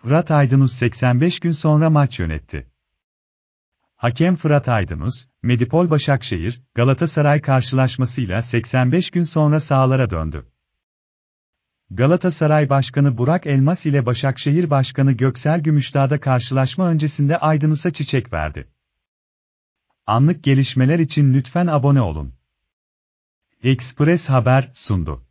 Fırat Aydınus 85 gün sonra maç yönetti. Hakem Fırat Aydınus, Medipol Başakşehir, Galatasaray karşılaşmasıyla 85 gün sonra sahalara döndü. Galatasaray Başkanı Burak Elmas ile Başakşehir Başkanı Göksel Gümüşdağ'da karşılaşma öncesinde Aydınus'a çiçek verdi. Anlık gelişmeler için lütfen abone olun. Express Haber sundu.